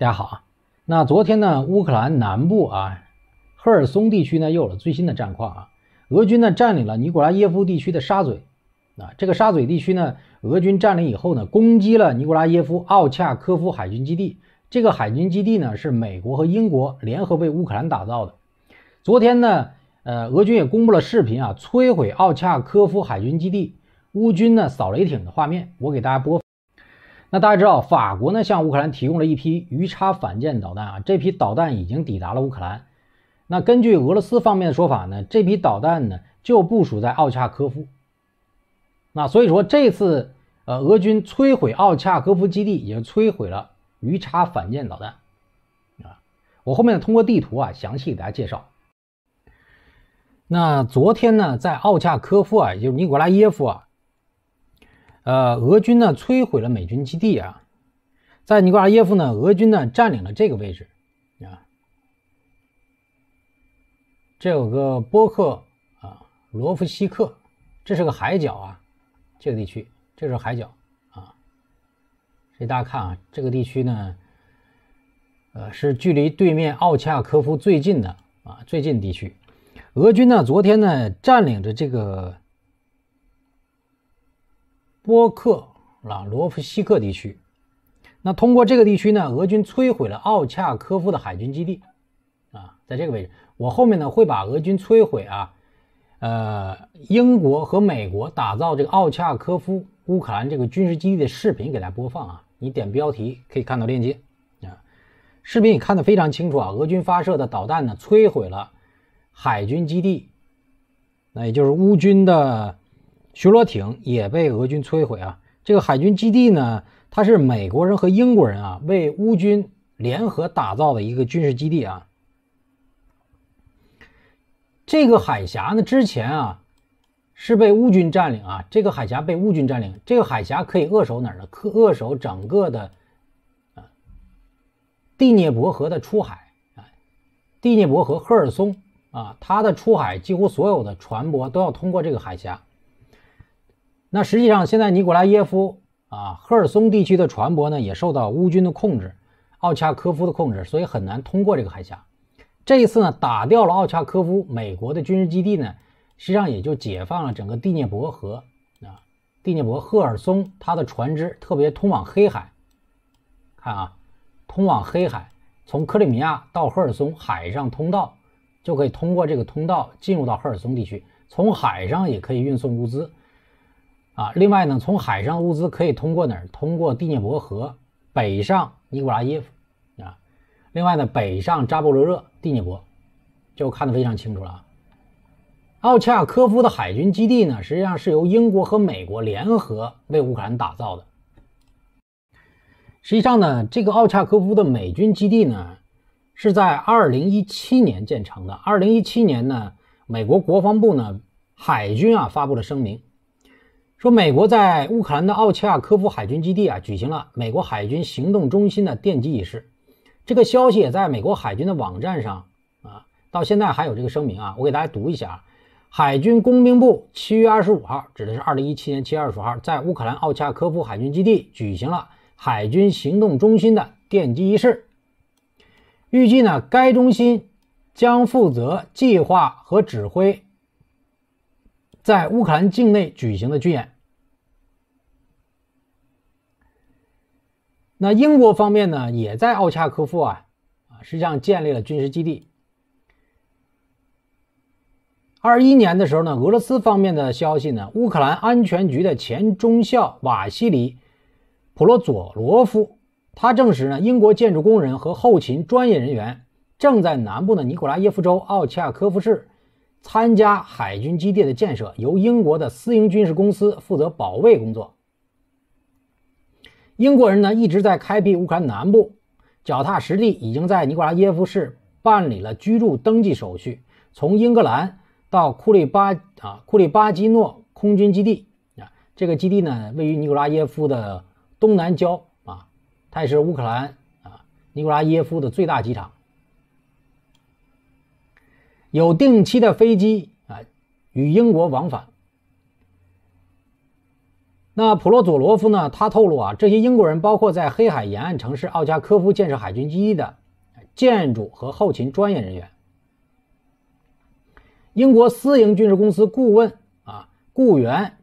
大家好啊，那昨天呢，乌克兰南部啊，赫尔松地区呢又有了最新的战况啊，俄军呢占领了尼古拉耶夫地区的沙嘴，那这个沙嘴地区呢，俄军占领以后呢，攻击了尼古拉耶夫奥恰科夫海军基地，这个海军基地呢是美国和英国联合为乌克兰打造的。昨天呢，呃，俄军也公布了视频啊，摧毁奥恰科夫海军基地，乌军呢扫雷艇的画面，我给大家播。那大家知道，法国呢向乌克兰提供了一批鱼叉反舰导弹啊，这批导弹已经抵达了乌克兰。那根据俄罗斯方面的说法呢，这批导弹呢就部署在奥恰科夫。那所以说这次呃，俄军摧毁奥恰科夫基地，也摧毁了鱼叉反舰导弹啊。我后面通过地图啊，详细给大家介绍。那昨天呢，在奥恰科夫啊，也就是尼古拉耶夫啊。呃，俄军呢摧毁了美军基地啊，在尼古拉耶夫呢，俄军呢占领了这个位置啊。这有个波克啊，罗夫西克，这是个海角啊，这个地区这是海角啊。所以大家看啊，这个地区呢，呃，是距离对面奥恰科夫最近的啊，最近地区。俄军呢，昨天呢占领着这个。波克啊罗夫西克地区，那通过这个地区呢，俄军摧毁了奥恰科夫的海军基地啊，在这个位置。我后面呢会把俄军摧毁啊，呃，英国和美国打造这个奥恰科夫乌克兰这个军事基地的视频给大家播放啊。你点标题可以看到链接啊，视频也看得非常清楚啊。俄军发射的导弹呢，摧毁了海军基地，那也就是乌军的。巡逻艇也被俄军摧毁啊！这个海军基地呢，它是美国人和英国人啊为乌军联合打造的一个军事基地啊。这个海峡呢，之前啊是被乌军占领啊。这个海峡被乌军占领，这个海峡可以扼守哪儿呢？扼扼守整个的啊，第聂伯河的出海啊，第聂伯河赫尔松啊，它的出海几乎所有的船舶都要通过这个海峡。那实际上，现在尼古拉耶夫啊，赫尔松地区的船舶呢也受到乌军的控制，奥恰科夫的控制，所以很难通过这个海峡。这一次呢，打掉了奥恰科夫美国的军事基地呢，实际上也就解放了整个第聂伯河啊，第聂伯赫尔松它的船只特别通往黑海，看啊，通往黑海，从克里米亚到赫尔松海上通道就可以通过这个通道进入到赫尔松地区，从海上也可以运送物资。啊，另外呢，从海上物资可以通过哪儿？通过第聂伯河北上尼古拉耶夫啊，另外呢，北上扎波罗热、第聂伯就看得非常清楚了。奥恰科夫的海军基地呢，实际上是由英国和美国联合为乌克兰打造的。实际上呢，这个奥恰科夫的美军基地呢，是在2017年建成的。2017年呢，美国国防部呢，海军啊发布了声明。说美国在乌克兰的奥恰科夫海军基地啊举行了美国海军行动中心的奠基仪式，这个消息也在美国海军的网站上啊，到现在还有这个声明啊，我给大家读一下啊，海军工兵部七月二十五号，指的是二零一七年七月二十五号，在乌克兰奥恰科夫海军基地举行了海军行动中心的奠基仪式，预计呢该中心将负责计划和指挥。在乌克兰境内举行的军演。那英国方面呢，也在奥恰科夫啊，啊实际上建立了军事基地。二一年的时候呢，俄罗斯方面的消息呢，乌克兰安全局的前中校瓦西里·普罗佐罗夫，他证实呢，英国建筑工人和后勤专业人员正在南部的尼古拉耶夫州奥恰科夫市。参加海军基地的建设，由英国的私营军事公司负责保卫工作。英国人呢一直在开辟乌克兰南部，脚踏实地，已经在尼古拉耶夫市办理了居住登记手续。从英格兰到库里巴啊，库里巴基诺空军基地啊，这个基地呢位于尼古拉耶夫的东南郊啊，它也是乌克兰啊尼古拉耶夫的最大机场。有定期的飞机啊，与英国往返。那普罗佐罗夫呢？他透露啊，这些英国人包括在黑海沿岸城市奥加科夫建设海军基地的建筑和后勤专业人员。英国私营军事公司顾问啊，雇员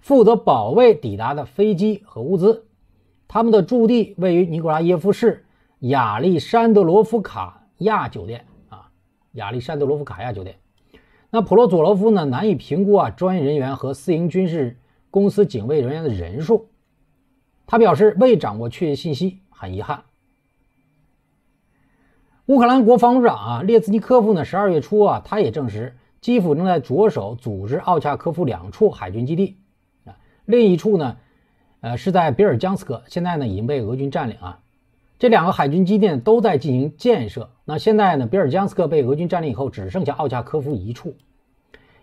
负责保卫抵达的飞机和物资。他们的驻地位于尼古拉耶夫市亚历山德罗夫卡亚酒店。亚历山德罗夫卡亚酒店。那普罗佐罗夫呢？难以评估啊，专业人员和私营军事公司警卫人员的人数。他表示未掌握确切信息，很遗憾。乌克兰国防部长啊，列兹尼科夫呢？十二月初啊，他也证实基辅正在着手组织奥恰科夫两处海军基地啊，另一处呢，呃，是在比尔江斯克，现在呢已经被俄军占领啊。这两个海军基地都在进行建设。那现在呢？比尔江斯克被俄军占领以后，只剩下奥恰科夫一处。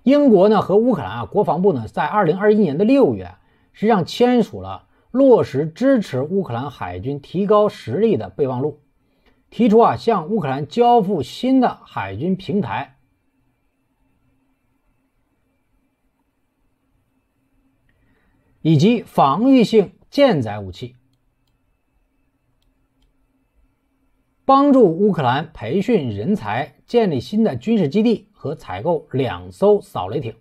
英国呢和乌克兰啊国防部呢，在二零二一年的六月，实际上签署了落实支持乌克兰海军提高实力的备忘录，提出啊向乌克兰交付新的海军平台以及防御性舰载武器。帮助乌克兰培训人才、建立新的军事基地和采购两艘扫雷艇。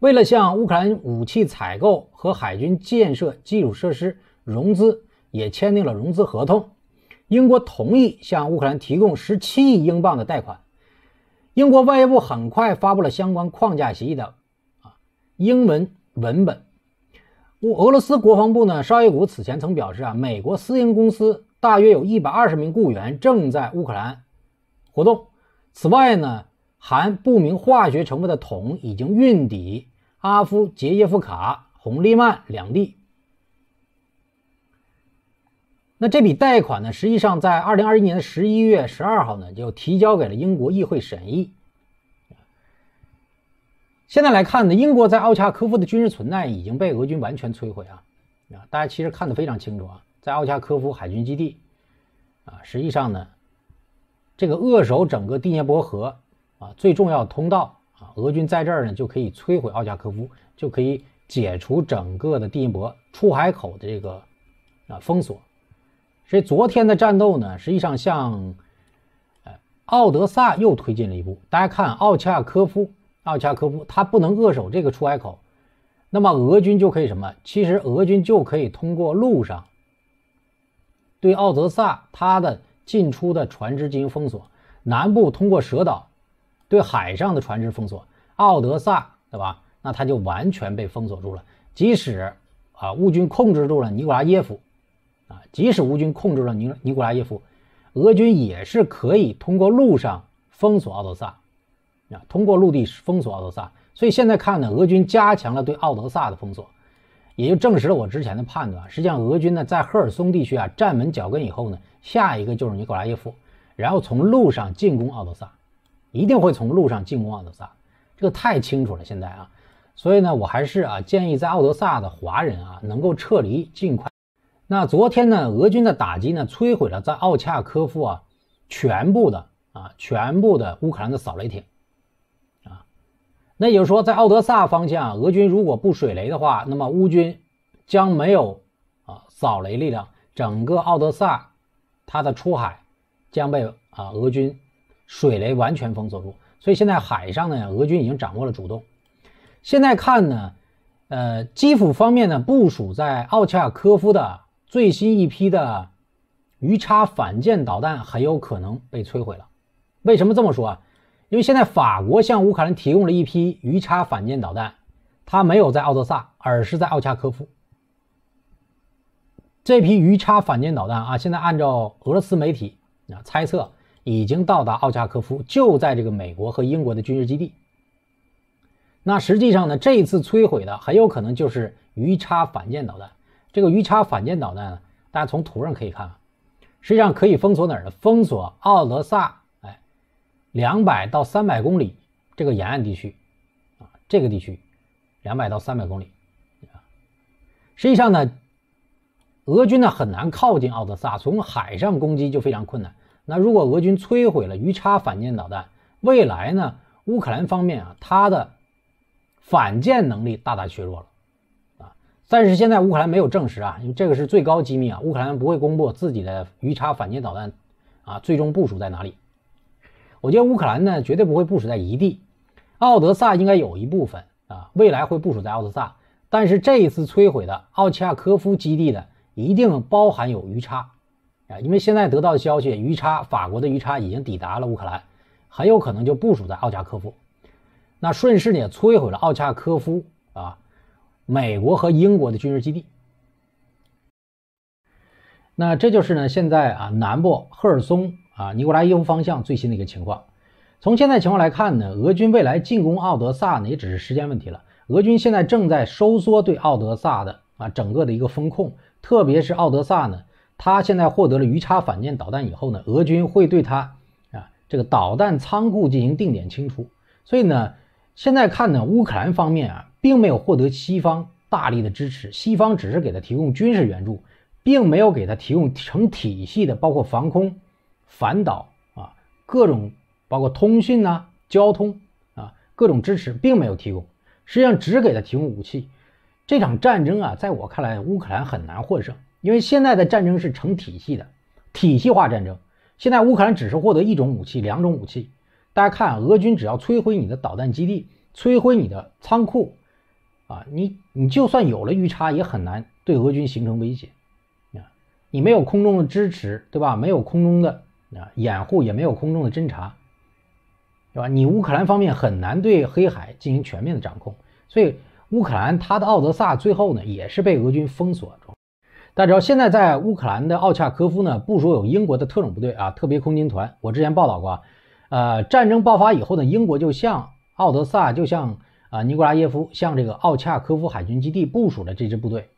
为了向乌克兰武器采购和海军建设基础设施融资，也签订了融资合同。英国同意向乌克兰提供十七亿英镑的贷款。英国外务部很快发布了相关框架协议的啊英文文本。俄俄罗斯国防部呢，绍伊古此前曾表示啊，美国私营公司。大约有一百二十名雇员正在乌克兰活动。此外呢，含不明化学成分的桶已经运抵阿夫杰耶夫卡、红利曼两地。那这笔贷款呢，实际上在二零二一年的十一月十二号呢，就提交给了英国议会审议。现在来看呢，英国在奥恰科夫的军事存在已经被俄军完全摧毁啊！啊，大家其实看得非常清楚啊。在奥恰科夫海军基地，啊，实际上呢，这个扼守整个第聂伯河啊最重要通道啊，俄军在这儿呢就可以摧毁奥恰科夫，就可以解除整个的第聂伯出海口的这个啊封锁。所以昨天的战斗呢，实际上向呃奥德萨又推进了一步。大家看，奥恰科夫，奥恰科夫他不能扼守这个出海口，那么俄军就可以什么？其实俄军就可以通过路上。对奥德萨，它的进出的船只进行封锁；南部通过蛇岛对海上的船只封锁。奥德萨，对吧？那他就完全被封锁住了。即使啊，乌军控制住了尼古拉耶夫，啊，即使乌军控制了尼尼古拉耶夫，俄军也是可以通过陆上封锁奥德萨，啊，通过陆地封锁奥德萨。所以现在看呢，俄军加强了对奥德萨的封锁。也就证实了我之前的判断。实际上，俄军呢在赫尔松地区啊站稳脚跟以后呢，下一个就是尼古拉耶夫，然后从路上进攻奥德萨，一定会从路上进攻奥德萨，这个太清楚了。现在啊，所以呢，我还是啊建议在奥德萨的华人啊能够撤离，尽快。那昨天呢，俄军的打击呢摧毁了在奥恰科夫啊全部的啊全部的乌克兰的扫雷艇。那也就是说，在奥德萨方向俄军如果不水雷的话，那么乌军将没有啊扫雷力量，整个奥德萨它的出海将被啊俄军水雷完全封锁住。所以现在海上呢，俄军已经掌握了主动。现在看呢，呃，基辅方面呢部署在奥恰科夫的最新一批的鱼叉反舰导弹很有可能被摧毁了。为什么这么说啊？因为现在法国向乌克兰提供了一批鱼叉反舰导弹，它没有在奥德萨，而是在奥恰科夫。这批鱼叉反舰导弹啊，现在按照俄罗斯媒体啊猜测，已经到达奥恰科夫，就在这个美国和英国的军事基地。那实际上呢，这一次摧毁的很有可能就是鱼叉反舰导弹。这个鱼叉反舰导弹呢，大家从图上可以看，实际上可以封锁哪儿呢？封锁奥德萨。两百到三百公里这个沿岸地区，啊，这个地区两百到三百公里，啊，实际上呢，俄军呢很难靠近奥德萨，从海上攻击就非常困难。那如果俄军摧毁了鱼叉反舰导弹，未来呢，乌克兰方面啊，它的反舰能力大大削弱了，啊，但是现在乌克兰没有证实啊，因为这个是最高机密啊，乌克兰不会公布自己的鱼叉反舰导弹啊最终部署在哪里。我觉得乌克兰呢绝对不会部署在一地，奥德萨应该有一部分啊，未来会部署在奥德萨。但是这一次摧毁的奥恰科夫基地呢，一定包含有鱼叉啊，因为现在得到的消息，鱼叉，法国的鱼叉已经抵达了乌克兰，很有可能就部署在奥恰科夫。那顺势呢，也摧毁了奥恰科夫啊，美国和英国的军事基地。那这就是呢，现在啊，南部赫尔松。啊，尼古拉耶夫方向最新的一个情况，从现在情况来看呢，俄军未来进攻奥德萨呢也只是时间问题了。俄军现在正在收缩对奥德萨的啊整个的一个风控，特别是奥德萨呢，他现在获得了鱼叉反舰导弹以后呢，俄军会对他啊这个导弹仓库进行定点清除。所以呢，现在看呢，乌克兰方面啊并没有获得西方大力的支持，西方只是给他提供军事援助，并没有给他提供成体系的包括防空。反导啊，各种包括通讯呐、交通啊，各种支持并没有提供，实际上只给他提供武器。这场战争啊，在我看来，乌克兰很难获胜，因为现在的战争是成体系的、体系化战争。现在乌克兰只是获得一种武器、两种武器。大家看，俄军只要摧毁你的导弹基地、摧毁你的仓库，啊，你你就算有了鱼差，也很难对俄军形成威胁。啊，你没有空中的支持，对吧？没有空中的。啊，掩护也没有空中的侦察，对吧？你乌克兰方面很难对黑海进行全面的掌控，所以乌克兰它的奥德萨最后呢也是被俄军封锁住。大家知道，现在在乌克兰的奥恰科夫呢部署有英国的特种部队啊，特别空军团。我之前报道过，呃，战争爆发以后呢，英国就向奥德萨，就向啊尼古拉耶夫，向这个奥恰科夫海军基地部署了这支部队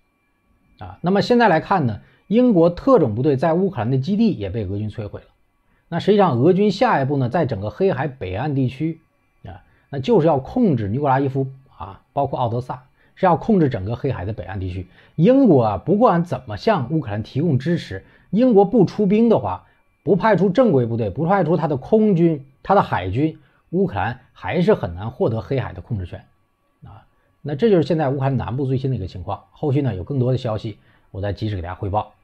啊。那么现在来看呢，英国特种部队在乌克兰的基地也被俄军摧毁了。那实际上，俄军下一步呢，在整个黑海北岸地区，啊，那就是要控制尼古拉耶夫啊，包括奥德萨，是要控制整个黑海的北岸地区。英国啊，不管怎么向乌克兰提供支持，英国不出兵的话，不派出正规部队，不派出他的空军、他的海军，乌克兰还是很难获得黑海的控制权，啊，那这就是现在乌克兰南部最新的一个情况。后续呢，有更多的消息，我再及时给大家汇报。